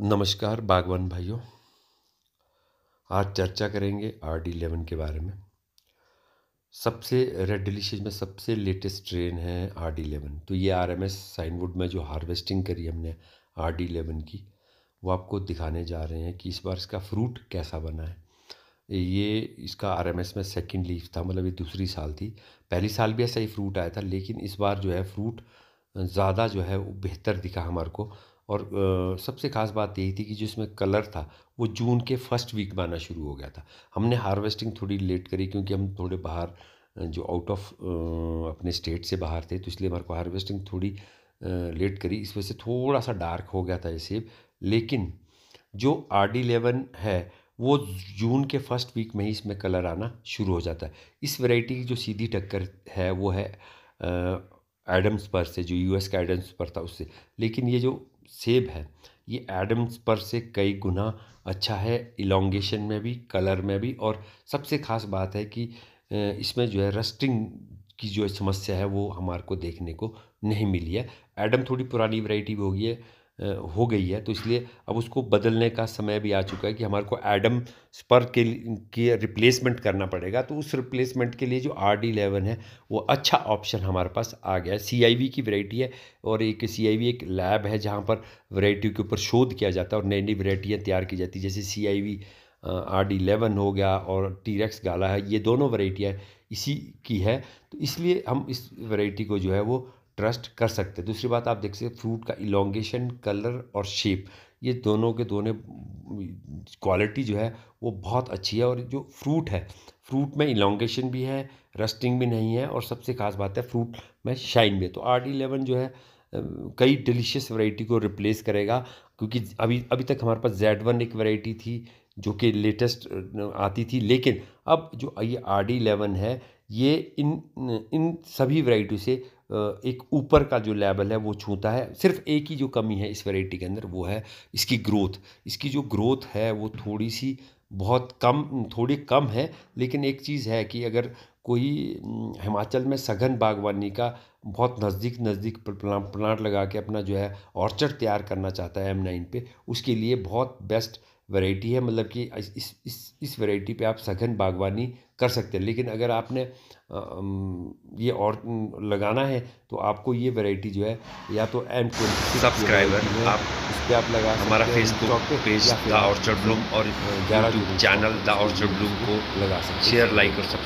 नमस्कार बागवान भाइयों आज चर्चा करेंगे आर डी इलेवन के बारे में सबसे रेड डिलीशियस में सबसे लेटेस्ट ट्रेन है आर डी इलेवन तो ये आर एम एस साइनवुड में जो हार्वेस्टिंग करी हमने आर डी इलेवन की वो आपको दिखाने जा रहे हैं कि इस बार इसका फ्रूट कैसा बना है ये इसका आर एम एस में सेकेंड लीफ था मतलब ये दूसरी साल थी पहली साल भी ऐसा ही फ्रूट आया था लेकिन इस बार जो है फ्रूट ज़्यादा जो है वो बेहतर दिखा हमारे को और सबसे ख़ास बात यही थी कि जिसमें कलर था वो जून के फर्स्ट वीक में आना शुरू हो गया था हमने हार्वेस्टिंग थोड़ी लेट करी क्योंकि हम थोड़े बाहर जो आउट ऑफ अपने स्टेट से बाहर थे तो इसलिए हमारे को हार्वेस्टिंग थोड़ी लेट करी इस वजह से थोड़ा सा डार्क हो गया था ये सेब लेकिन जो आर डी लेवन है वो जून के फर्स्ट वीक में ही इसमें कलर आना शुरू हो जाता है इस वैरायटी की जो सीधी टक्कर है वो है एडम्स पर से जो यूएस का एडम्स पर था उससे लेकिन ये जो सेब है ये एडम्स पर से कई गुना अच्छा है इलोंगेशन में भी कलर में भी और सबसे ख़ास बात है कि इसमें जो है रस्टिंग की जो समस्या है वो हमारे को देखने को नहीं मिली है एडम थोड़ी पुरानी वैरायटी होगी है हो गई है तो इसलिए अब उसको बदलने का समय भी आ चुका है कि हमारे को एडम स्पर के की रिप्लेसमेंट करना पड़ेगा तो उस रिप्लेसमेंट के लिए जो आर डी इलेवन है वो अच्छा ऑप्शन हमारे पास आ गया है सी आई वी की वैरायटी है और एक सी आई वी एक लैब है जहाँ पर वैरायटी के ऊपर शोध किया जाता है और नई नई वैरायटियाँ तैयार की जाती है जैसे C I V R D eleven हो गया और टीरेक्स गाला है ये दोनों वैरायटियाँ इसी की है तो इसलिए हम इस वैरायटी को जो है वो ट्रस्ट कर सकते हैं दूसरी बात आप देख सकते फ्रूट का इलोंगेशन कलर और शेप ये दोनों के दोनों क्वालिटी जो है वो बहुत अच्छी है और जो फ्रूट है फ्रूट में इलोंगेशन भी है रस्टिंग भी नहीं है और सबसे खास बात है फ्रूट में शाइन भी है तो आर डी इलेवन जो है कई डिलीशियस वैरायटी को रिप्लेस करेगा क्योंकि अभी अभी तक हमारे पास जेड वन एक वैरायटी थी जो कि लेटेस्ट आती थी लेकिन अब जो ये आर डी इलेवन है ये इन इन सभी वैरायटी से एक ऊपर का जो लेवल है वो छूता है सिर्फ एक ही जो कमी है इस वेराइटी के अंदर वो है इसकी ग्रोथ इसकी जो ग्रोथ है वो थोड़ी सी बहुत कम थोड़ी कम है लेकिन एक चीज़ है कि अगर कोई हम्म, हिमाचल में सघन बागवानी का बहुत नज़दीक नज़दीक प्लांट लगा के अपना जो है ऑर्चर्ड तैयार करना चाहता है एम नाइन पे उसके लिए बहुत बेस्ट वैरायटी है मतलब कि इस इस इस वैरायटी पे आप सघन बागवानी कर सकते हैं लेकिन अगर आपने ये और लगाना है तो आपको ये वैरायटी जो है या तो एम ट्वेंटी सब्सक्राइबर आप इस पर आप लगा हमारा Facebook page the Orchard Bloom और ग्यारह चैनल द ऑर्चर्ड ब्लूम को लगा सकते शेयर लाइक और सब्सक्राइब